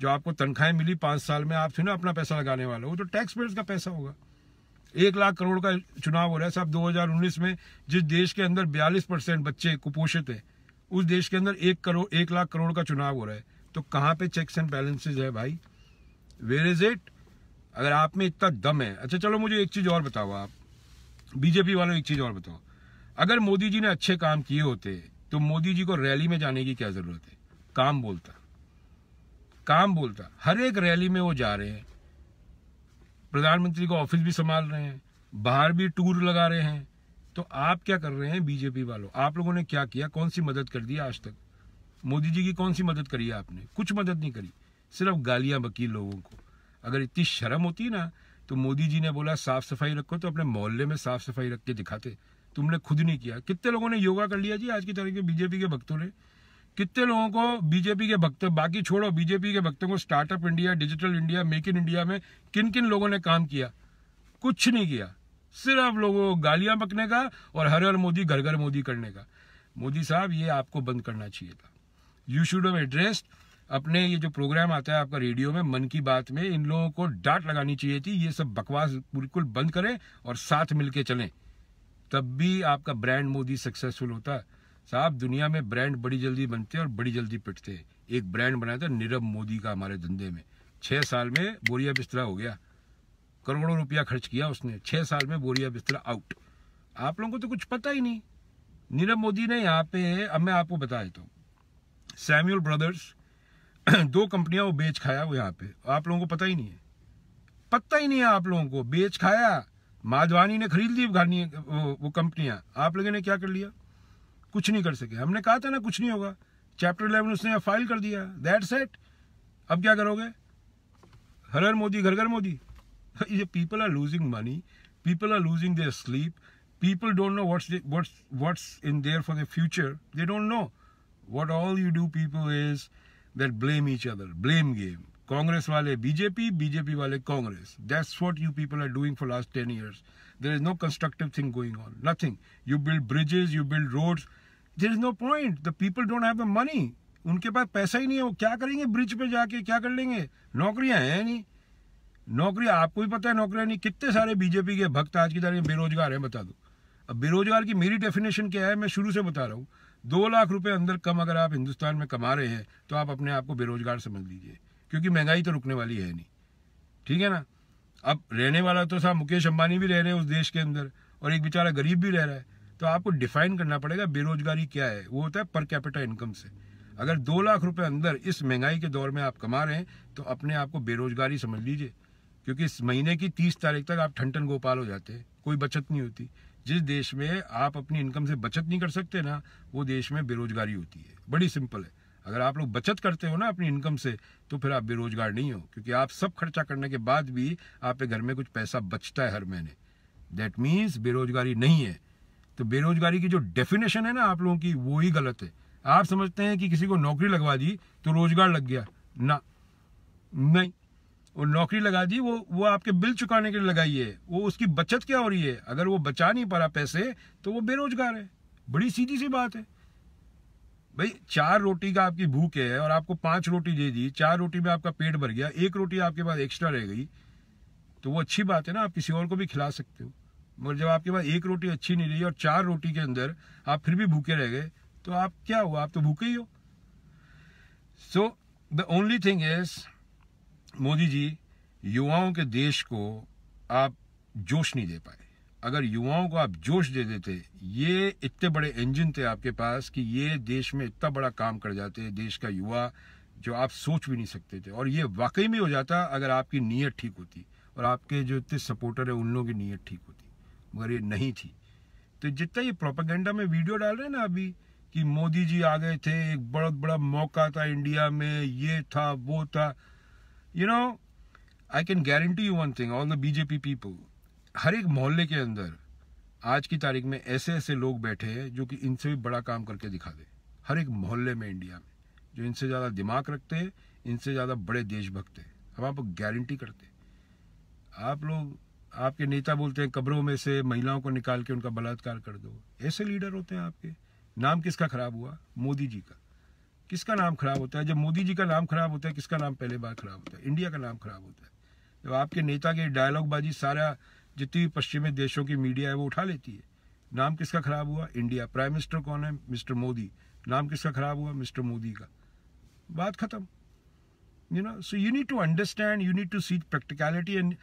जो आपको तनख्वाहें मिली पाँच साल में आप थे ना अपना पैसा लगाने वाले वो तो टैक्स पेयर्स का पैसा होगा एक लाख करोड़ का चुनाव हो रहा है साहब 2019 में जिस देश के अंदर 42 परसेंट बच्चे कुपोषित हैं उस देश के अंदर एक करोड़ एक लाख करोड़ का चुनाव हो रहा है तो कहाँ पे चेक्स एंड बैलेंसेज है भाई वेर इज इट अगर आप में इतना दम है अच्छा चलो मुझे एक चीज़ और बताओ आप बीजेपी वालों एक चीज़ और बताओ अगर मोदी जी ने अच्छे काम किए होते तो मोदी जी को रैली में जाने की क्या ज़रूरत है काम बोलता काम बोलता हर एक रैली में वो जा रहे हैं प्रधानमंत्री का ऑफिस भी संभाल रहे हैं बाहर भी टूर लगा रहे हैं तो आप क्या कर रहे हैं बीजेपी वालों आप लोगों ने क्या किया कौन सी मदद कर दी आज तक मोदी जी की कौन सी मदद करी है आपने कुछ मदद नहीं करी सिर्फ गालियां बकी लोगों को अगर इतनी शर्म होती ना तो मोदी जी ने बोला साफ सफाई रखो तो अपने मोहल्ले में साफ सफाई रख के दिखाते तुमने खुद नहीं किया कितने लोगों ने योगा कर लिया जी आज की तारीख में बीजेपी के भक्तों ने कितने लोगों को बीजेपी के भक्त बाकी छोड़ो बीजेपी के भक्तों को startup India digital India make in India में किन किन लोगों ने काम किया कुछ नहीं किया सिर्फ लोगों को गालियां पकने का और हर हर मोदी घर घर मोदी करने का मोदी साहब ये आपको बंद करना चाहिए था यू शुड हैव एड्रेस्ड अपने ये जो प्रोग्राम आता है आपका रेडियो में मन की बात में इन लोगों को डांट लगानी चाहिए थी ये सब बकवास बिल्कुल बंद करें और साथ मिलके चलें तब भी आपका ब्रांड मोदी सक्सेसफुल होता है साहब दुनिया में ब्रांड बड़ी जल्दी बनते हैं और बड़ी जल्दी पिटते हैं एक ब्रांड बनाया था नीरव मोदी का हमारे धंधे में छः साल में बोरिया बिस्तरा हो गया करोड़ों रुपया खर्च किया उसने छः साल में बोरिया बिस्तरा आउट आप लोगों को तो कुछ पता ही नहीं नीरव मोदी ने यहाँ पे अब मैं आपको बता देता हूँ सैम्यूल ब्रदर्स दो कंपनियां वो बेच खाया वो यहाँ पे आप लोगों को पता ही नहीं है पता ही नहीं है आप लोगों को बेच खाया माधवानी ने खरीद ली वो, वो कंपनियां आप लोगों ने क्या कर लिया कुछ नहीं कर सके हमने कहा था ना कुछ नहीं होगा चैप्टर इलेवन उसने फाइल कर दिया दैट सेट अब क्या करोगे हर हर मोदी घर घर मोदी ये people are losing money people are losing their sleep people don't know what's what's what's in there for the future they don't know what all you do people is that blame each other blame game Congress वाले BJP BJP वाले Congress that's what you people are doing for last ten years there is no constructive thing going on nothing you build bridges you build roads there is no point the people don't have the money उनके पास पैसा ही नहीं है वो क्या करेंगे bridge पे जाके क्या कर लेंगे नौकरियां हैं नहीं नौकरी आपको भी पता है नौकरियां नहीं कितने सारे बीजेपी के भक्त आज की तारीख बेरोजगार हैं बता दो अब बेरोजगार की मेरी डेफिनेशन क्या है मैं शुरू से बता रहा हूँ दो लाख रुपए अंदर कम अगर आप हिंदुस्तान में कमा रहे हैं तो आप अपने आप को बेरोजगार समझ लीजिए क्योंकि महंगाई तो रुकने वाली है नहीं ठीक है ना अब रहने वाला तो साहब मुकेश अंबानी भी रह रहे हैं उस देश के अंदर और एक बेचारा गरीब भी रह रहा है तो आपको डिफाइन करना पड़ेगा बेरोजगारी क्या है वो होता है पर कैपिटल इनकम से अगर दो लाख रुपए अंदर इस महंगाई के दौर में आप कमा रहे हैं तो अपने आप को बेरोजगारी समझ लीजिए क्योंकि इस महीने की तीस तारीख तक आप ठंडन गोपाल हो जाते हैं कोई बचत नहीं होती जिस देश में आप अपनी इनकम से बचत नहीं कर सकते ना वो देश में बेरोजगारी होती है बड़ी सिंपल है अगर आप लोग बचत करते हो ना अपनी इनकम से तो फिर आप बेरोजगार नहीं हो क्योंकि आप सब खर्चा करने के बाद भी आपके घर में कुछ पैसा बचता है हर महीने दैट मीन्स बेरोजगारी नहीं है तो बेरोजगारी की जो डेफिनेशन है ना आप लोगों की वो ही गलत है आप समझते हैं कि किसी को नौकरी लगवा दी तो रोजगार लग गया ना नहीं वो नौकरी लगा दी वो वो आपके बिल चुकाने के लिए लगाई है वो उसकी बचत क्या हो रही है अगर वो बचा नहीं पा रहा पैसे तो वो बेरोजगार है बड़ी सीधी सी बात है भाई चार रोटी का आपकी भूख है और आपको पांच रोटी दे दी चार रोटी में आपका पेट भर गया एक रोटी आपके पास एक्स्ट्रा रह गई तो वो अच्छी बात है ना आप किसी और को भी खिला सकते हो और जब आपके पास एक रोटी अच्छी नहीं रही और चार रोटी के अंदर आप फिर भी भूखे रह गए तो आप क्या हुआ आप तो भूखे ही हो so the only thing is Modi ji युवाओं के देश को आप जोश नहीं दे पाए अगर युवाओं को आप जोश दे देते ये इतने बड़े इंजन थे आपके पास कि ये देश में इतना बड़ा काम कर जाते देश का युवा जो आप सोच भी नहीं सकते थे और ये वाकई में हो जाता अगर आपकी नीयत ठीक होती और आपके जो इतने सपोर्टर है उन लोगों की नीयत ठीक होती मगर ये नहीं थी तो जितना ये प्रोपागेंडा में वीडियो डाल रहे हैं ना अभी कि मोदी जी आ गए थे एक बड़ा बड़ा मौका था इंडिया में ये था वो था you know I can guarantee you one thing all the BJP people हर एक मोहल्ले के अंदर आज की तारीख में ऐसे ऐसे लोग बैठे हैं जो कि इनसे भी बड़ा काम करके दिखा दे हर एक मोहल्ले में इंडिया में जो इनसे ज़्यादा दिमाग रखते हैं इनसे ज़्यादा बड़े देशभक्त हैं हम आपको गारंटी करते आप लोग आपके नेता बोलते हैं कब्रों में से महिलाओं को निकाल के उनका बलात्कार कर दो ऐसे लीडर होते हैं आपके नाम किसका खराब हुआ मोदी जी का किसका नाम खराब होता है जब मोदी जी का नाम खराब होता है किसका नाम पहले बार खराब होता है इंडिया का नाम खराब होता है जब आपके नेता के डायलॉगबाजी सारा जितनी भी पश्चिमी देशों की मीडिया है वो उठा लेती है नाम किसका खराब हुआ इंडिया प्राइम मिनिस्टर कौन है मिस्टर मोदी नाम किसका खराब हुआ मिस्टर मोदी का बात खत्म you know so you need to understand you need to see practicality end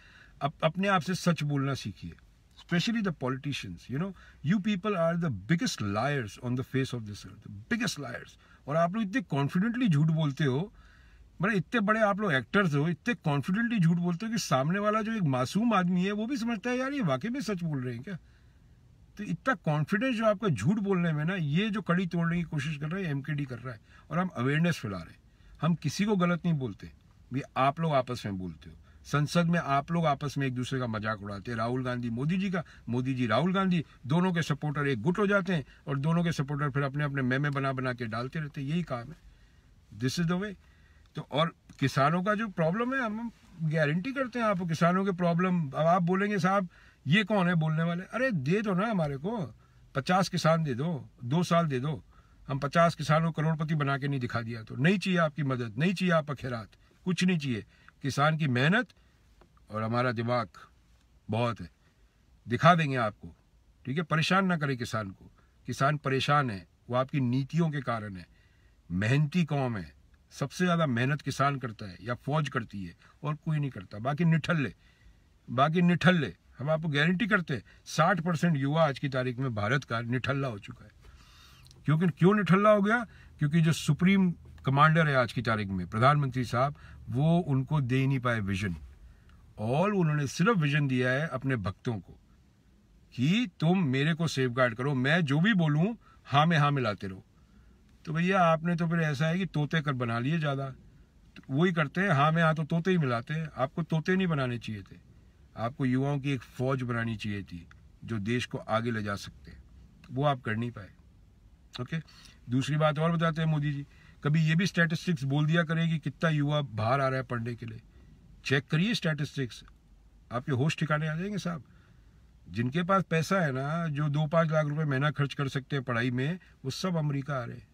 up, अपने आप से सच बोलना सीखिए specially the politicians you know you people are the biggest liars on the face of this earth biggest liars और आप लोग इतने कॉन्फिडेंटली झूठ बोलते हो मतलब इतने बड़े आप लोग एक्टर्स हो इतने कॉन्फिडेंटली झूठ बोलते हो कि सामने वाला जो एक मासूम आदमी है वो भी समझता है यार ये वाकई में सच बोल रहे हैं क्या तो इतना कॉन्फिडेंस जो आपका झूठ बोलने में ना ये जो कड़ी तोड़ने की कोशिश कर रहा है एम कर रहा है और हम अवेयरनेस फैला रहे हैं हम किसी को गलत नहीं बोलते ये आप लोग आपस में बोलते हो संसद में आप लोग आपस में एक दूसरे का मजाक उड़ाते हैं राहुल गांधी मोदी जी का मोदी जी राहुल गांधी दोनों के सपोर्टर एक गुट हो जाते हैं और दोनों के सपोर्टर फिर अपने अपने मेमे बना बना के डालते रहते हैं यही काम है दिस इज द वे तो और किसानों का जो प्रॉब्लम है हम गारंटी करते हैं आप किसानों के प्रॉब्लम अब आप बोलेंगे साहब ये कौन है बोलने वाले अरे दे दो ना हमारे को पचास किसान दे दो दो साल दे दो हम पचास किसानों करोड़पति बना के नहीं दिखा दिया तो नहीं चाहिए आपकी मदद नहीं चाहिए आपका अखेरात कुछ नहीं चाहिए किसान की मेहनत और हमारा दिमाग बहुत है दिखा देंगे आपको ठीक है परेशान ना करें किसान को किसान परेशान है वो आपकी नीतियों के कारण है मेहनती कौम है सबसे ज़्यादा मेहनत किसान करता है या फौज करती है और कोई नहीं करता बाकी निठल्ले बाकी निठल्ले हम आपको गारंटी करते हैं साठ परसेंट युवा आज की तारीख में भारत का निठल्ला हो चुका है क्योंकि क्यों निठल्ला हो गया क्योंकि जो सुप्रीम कमांडर है आज की तारीख में प्रधानमंत्री साहब वो उनको दे ही नहीं पाए विजन और उन्होंने सिर्फ विजन दिया है अपने भक्तों को कि तुम मेरे को सेफ गार्ड करो मैं जो भी बोलूं हाँ में हाँ मिलाते रहो तो भैया आपने तो फिर ऐसा है कि तोते कर बना लिए ज़्यादा तो वही करते हैं हाँ में हाँ तो तोते ही मिलाते हैं आपको तोते नहीं बनाने चाहिए थे आपको युवाओं की एक फौज बनानी चाहिए थी जो देश को आगे ले जा सकते वो आप कर नहीं पाए ओके दूसरी बात और बताते हैं मोदी जी कभी ये भी स्टैटिस्टिक्स बोल दिया करें कि कितना युवा बाहर आ रहा है पढ़ने के लिए चेक करिए स्टैटिस्टिक्स आपके होश ठिकाने आ जाएंगे साहब जिनके पास पैसा है ना जो दो पाँच लाख रुपए महीना खर्च कर सकते हैं पढ़ाई में वो सब अमेरिका आ रहे हैं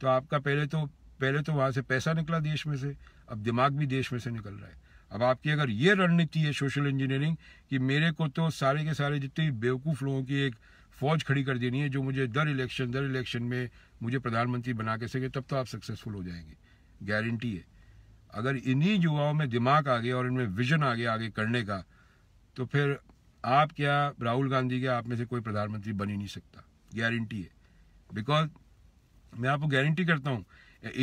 तो आपका पहले तो पहले तो वहाँ से पैसा निकला देश में से अब दिमाग भी देश में से निकल रहा है अब आपकी अगर ये रणनीति है सोशल इंजीनियरिंग कि मेरे को तो सारे के सारे जितने बेवकूफ़ लोगों की एक फौज खड़ी कर देनी है जो मुझे दर इलेक्शन दर इलेक्शन में मुझे प्रधानमंत्री बना के सके तब तो आप सक्सेसफुल हो जाएंगे गारंटी है अगर इन्हीं युवाओं में दिमाग आ गया और इनमें विजन आ गया आगे करने का तो फिर आप क्या राहुल गांधी क्या आप में से कोई प्रधानमंत्री बन ही नहीं सकता गारंटी है बिकॉज मैं आपको गारंटी करता हूँ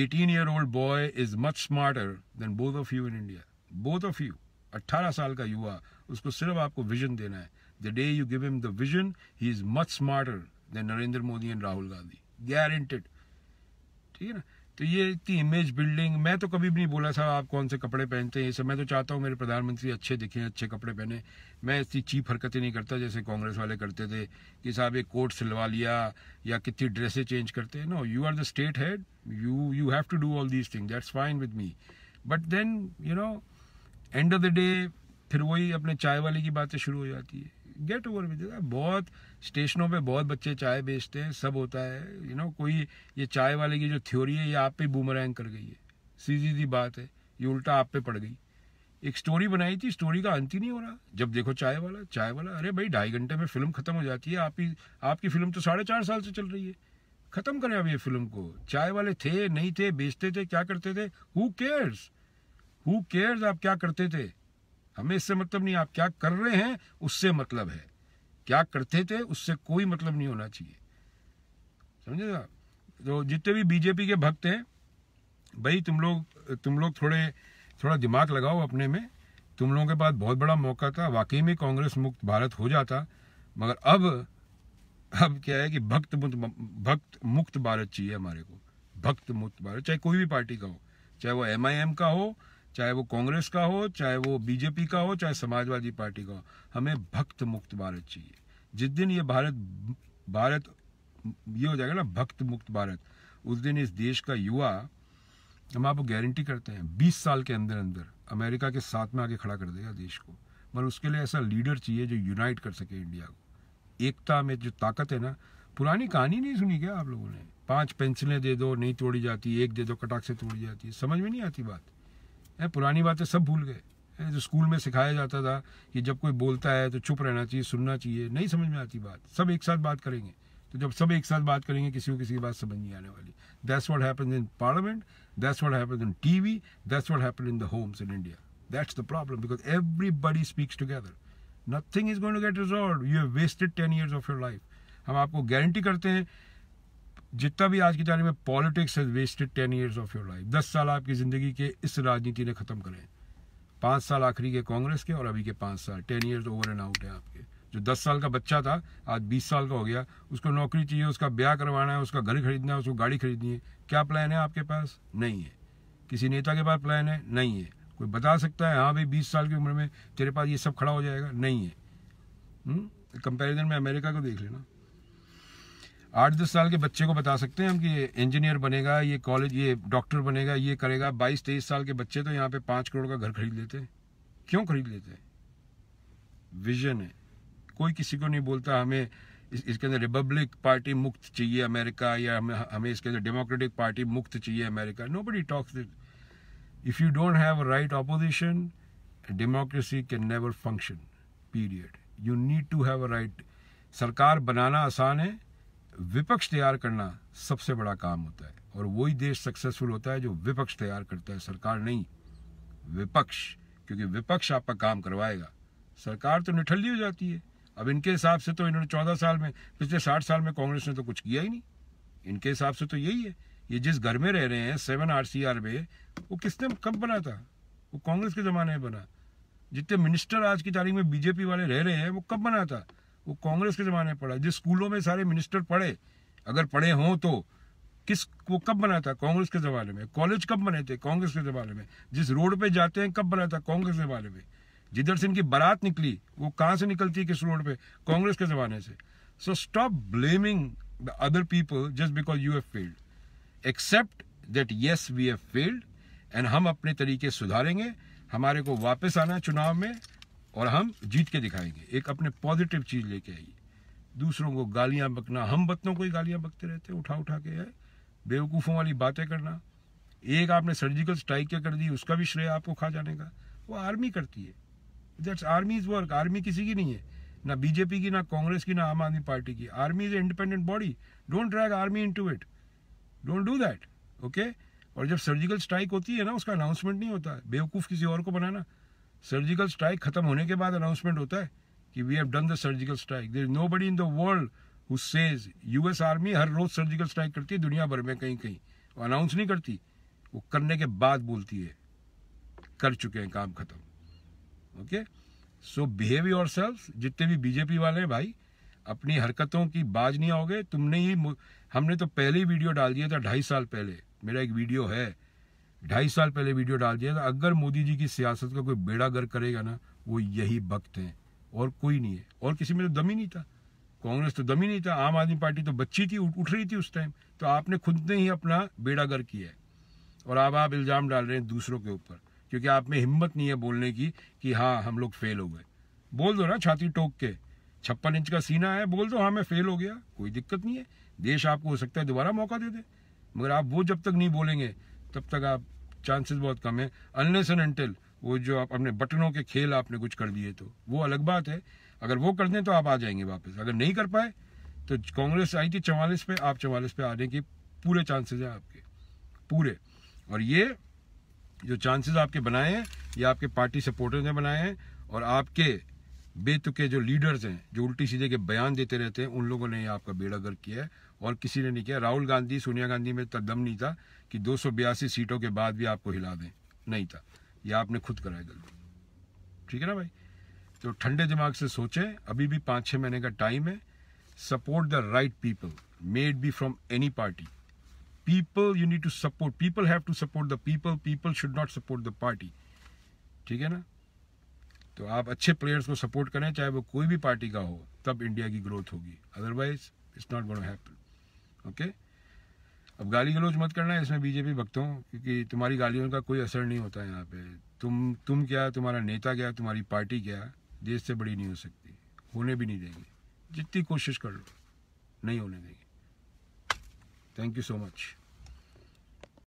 eighteen year old boy is much smarter than both of you in India both of you अट्ठारह साल का युवा उसको सिर्फ आपको विजन देना है The day you give him the vision, he is much smarter than Narendra Modi and Rahul Gandhi. Guaranteed. ठीक है ना तो ये इतनी इमेज बिल्डिंग मैं तो कभी भी नहीं बोला साहब आप कौन से कपड़े पहनते हैं ये सब मैं तो चाहता हूँ मेरे प्रधानमंत्री अच्छे दिखें अच्छे कपड़े पहने मैं इतनी चीप हरकतें नहीं करता जैसे कांग्रेस वाले करते थे कि साहब एक कोट सिलवा लिया या कितनी ड्रेसें चेंज करते हैं no you are the state head you you have to do all these thing that's fine with me but then you know end of the day फिर वही अपने चाय वाले की बातें शुरू हो जाती है गेट ओवर विद बहुत स्टेशनों पे बहुत बच्चे चाय बेचते हैं सब होता है यू you नो know, कोई ये चाय वाले की जो थ्योरी है ये आप पे बूमरैंग कर गई है सीधी सी बात है ये उल्टा आप पे पड़ गई एक स्टोरी बनाई थी स्टोरी का अंत ही नहीं हो रहा जब देखो चाय वाला चाय वाला अरे भाई ढाई घंटे में फिल्म खत्म हो जाती है आप ही आपकी फिल्म तो साढ़े चार साल से चल रही है खत्म करें अब ये फिल्म को चाय वाले थे नहीं थे बेचते थे क्या करते थे हु केयर्स हु केयर्स आप क्या करते थे हमें इससे मतलब नहीं आप क्या कर रहे हैं उससे मतलब है क्या करते थे उससे कोई मतलब नहीं होना चाहिए समझे ना तो जितने भी बीजेपी के भक्त हैं भाई तुम लोग तुम लोग थोड़े थोड़ा दिमाग लगाओ अपने में तुम लोगों के पास बहुत बड़ा मौका था वाकई में कांग्रेस मुक्त भारत हो जाता मगर अब अब क्या है कि भक्त मुक्त भक्त मुक्त भारत चाहिए हमारे को भक्त मुक्त भारत चाहे कोई भी पार्टी का हो चाहे वो एम का हो चाहे वो कांग्रेस का हो चाहे वो बीजेपी का हो चाहे समाजवादी पार्टी का हो हमें भक्त मुक्त भारत चाहिए जिस दिन ये भारत भारत ये हो जाएगा ना भक्त मुक्त भारत उस दिन इस देश का युवा हम आपको गारंटी करते हैं 20 साल के अंदर अंदर अमेरिका के साथ में आके खड़ा कर देगा देश को मगर उसके लिए ऐसा लीडर चाहिए जो यूनाइट कर सके इंडिया को एकता में जो ताकत है ना पुरानी कहानी नहीं सुनी क्या आप लोगों ने पांच पेंसिलें दे दो नहीं तोड़ी जाती एक दे दो कटाक से तोड़ी जाती समझ में नहीं आती बात है पुरानी बातें सब भूल गए जो स्कूल में सिखाया जाता था कि जब कोई बोलता है तो चुप रहना चाहिए सुनना चाहिए नहीं समझ में आती बात सब एक साथ बात करेंगे तो जब सब एक साथ बात करेंगे किसी को किसी की बात समझ नहीं आने वाली that's what happen in parliament that's what happen in T V that's what happen in the homes in India that's the problem because everybody speaks together nothing is going to get resolve you have wasted ten years of your life हम आपको guarantee करते हैं जितना भी आज की तारीख में politics has wasted ten years of your life दस साल आपकी ज़िंदगी के इस राजनीति ने ख़त्म करें पाँच साल आखिरी के कांग्रेस के और अभी के पाँच साल ten years over and out है आपके जो दस साल का बच्चा था आज बीस साल का हो गया उसको नौकरी चाहिए उसका ब्याह करवाना है उसका घर खरीदना है उसको गाड़ी खरीदनी है क्या प्लान है आपके पास नहीं है किसी नेता के पास प्लान है नहीं है कोई बता सकता है हाँ भाई बीस साल की उम्र में तेरे पास ये सब खड़ा हो जाएगा नहीं है हम्म? कंपेरिजन में अमेरिका को देख लेना आठ दस साल के बच्चे को बता सकते हैं हम कि ये इंजीनियर बनेगा ये कॉलेज ये डॉक्टर बनेगा ये करेगा बाईस तेईस साल के बच्चे तो यहाँ पे पाँच करोड़ का घर खरीद लेते हैं क्यों खरीद लेते हैं विजन है कोई किसी को नहीं बोलता हमें इस, इसके अंदर रिपब्लिक पार्टी मुक्त चाहिए अमेरिका या हमें हमें इसके अंदर डेमोक्रेटिक पार्टी मुक्त चाहिए America nobody talks if you don't have right opposition democracy can never function period you need to have a right सरकार बनाना आसान है विपक्ष तैयार करना सबसे बड़ा काम होता है और वही देश सक्सेसफुल होता है जो विपक्ष तैयार करता है सरकार नहीं विपक्ष क्योंकि विपक्ष आपका काम करवाएगा सरकार तो निठल्ली हो जाती है अब इनके हिसाब से तो इन्होंने चौदह साल में पिछले साठ साल में कांग्रेस ने तो कुछ किया ही नहीं इनके हिसाब से तो यही है ये जिस घर में रह रहे हैं सेवन आर सी आर में वो किसने कब बना था वो कांग्रेस के ज़माने में बना जितने मिनिस्टर आज की तारीख में बीजेपी वाले रह रहे हैं वो कब बना था वो कांग्रेस के ज़माने में पढ़ा जिस स्कूलों में सारे मिनिस्टर पढ़े अगर पढ़े हों तो किस वो कब बना था कांग्रेस के ज़माने में कॉलेज कब बने थे कांग्रेस के ज़माने में जिस रोड पे जाते हैं कब बना था कांग्रेस के ज़माने में जिधर से इनकी बारात निकली वो कहाँ से निकलती है किस रोड पे कांग्रेस के ज़माने से so stop blaming the other people just because you have failed accept that yes we have failed and हम अपने तरीके सुधारेंगे हमारे को वापस आना चुनाव में और हम जीत के दिखाएंगे एक अपने पॉजिटिव चीज़ लेके आइए दूसरों को गालियाँ बकना हम बत्तों को ही गालियाँ बकते रहते उठा उठा के है बेवकूफ़ों वाली बातें करना एक आपने सर्जिकल स्ट्राइक क्या कर दी उसका भी श्रेय आपको खा जाने का वो आर्मी करती है that's army is work army किसी की नहीं है ना बीजेपी की ना कांग्रेस की ना आम आदमी पार्टी की army is a independent body don't drag army into it don't do that okay और जब सर्जिकल स्ट्राइक होती है ना उसका अनाउंसमेंट नहीं होता बेवकूफ़ किसी और को बनाना सर्जिकल स्ट्राइक खत्म होने के बाद अनाउंसमेंट होता है कि we have done the surgical strike there is nobody in the world who says US army हर रोज सर्जिकल स्ट्राइक करती है दुनिया भर में कहीं कहीं वो अनाउंस नहीं करती वो करने के बाद बोलती है कर चुके हैं काम खत्म okay so behave yourself जितने भी बीजेपी वाले हैं भाई अपनी हरकतों की बाज नहीं आओगे तुमने ही हमने तो पहले ही वीडियो डाल दिया था ढाई साल पहले मेरा एक वीडियो है ढाई साल पहले वीडियो डाल दिया था अगर मोदी जी की सियासत का कोई बेड़ा गर्क करेगा ना वो यही वक्त हैं और कोई नहीं है और किसी में तो दम ही नहीं था कांग्रेस तो दम ही नहीं था आम आदमी पार्टी तो बच्ची थी उठ रही थी उस टाइम तो आपने खुद ने ही अपना बेड़ा गर्क किया है और अब आप इल्ज़ाम डाल रहे हैं दूसरों के ऊपर क्योंकि आप में हिम्मत नहीं है बोलने की कि हाँ हम लोग फेल हो गए बोल दो ना छाती टोक के छप्पन इंच का सीना है बोल दो हाँ मैं फेल हो गया कोई दिक्कत नहीं है देश आपको हो सकता है दोबारा मौका दे दे मगर आप वो जब तक नहीं बोलेंगे तब तक आप चांसेस बहुत कम है अनलेस एंड एंटिल वो जो आप अपने बटनों के खेल आपने कुछ कर लिए तो वो अलग बात है अगर वो कर दें तो आप आ जाएंगे वापस अगर नहीं कर पाए तो कांग्रेस आई थी चवालीस पे आप चवालीस पे आने के पूरे चांसेस हैं आपके पूरे और ये जो चांसेस आपके बनाए हैं ये आपके पार्टी सपोर्टर्स ने बनाए हैं और आपके बेतुके जो लीडर्स हैं जो उल्टी सीधे के बयान देते रहते हैं उन लोगों ने आपका बेड़ा गर्क किया है और किसी ने नहीं किया राहुल गांधी सोनिया गांधी में तो दम नहीं था कि दो सीटों के बाद भी आपको हिला दें नहीं था ये आपने खुद कराया गलती ठीक है ना भाई तो ठंडे दिमाग से सोचें अभी भी पाँच छः महीने का टाइम है support the right people maybe from any party people you need to support people have to support the people people should not support the party ठीक है ना तो आप अच्छे प्लेयर्स को सपोर्ट करें चाहे वो कोई भी पार्टी का हो तब इंडिया की ग्रोथ होगी otherwise it's not gonna happen okay अब गाली गलोच मत करना इसमें बीजेपी भक्तों क्योंकि तुम्हारी गालियों का कोई असर नहीं होता यहाँ पे तुम तुम क्या तुम्हारा नेता क्या तुम्हारी पार्टी क्या देश से बड़ी नहीं हो सकती होने भी नहीं देंगे जितनी कोशिश कर लो नहीं होने देंगे थैंक यू सो मच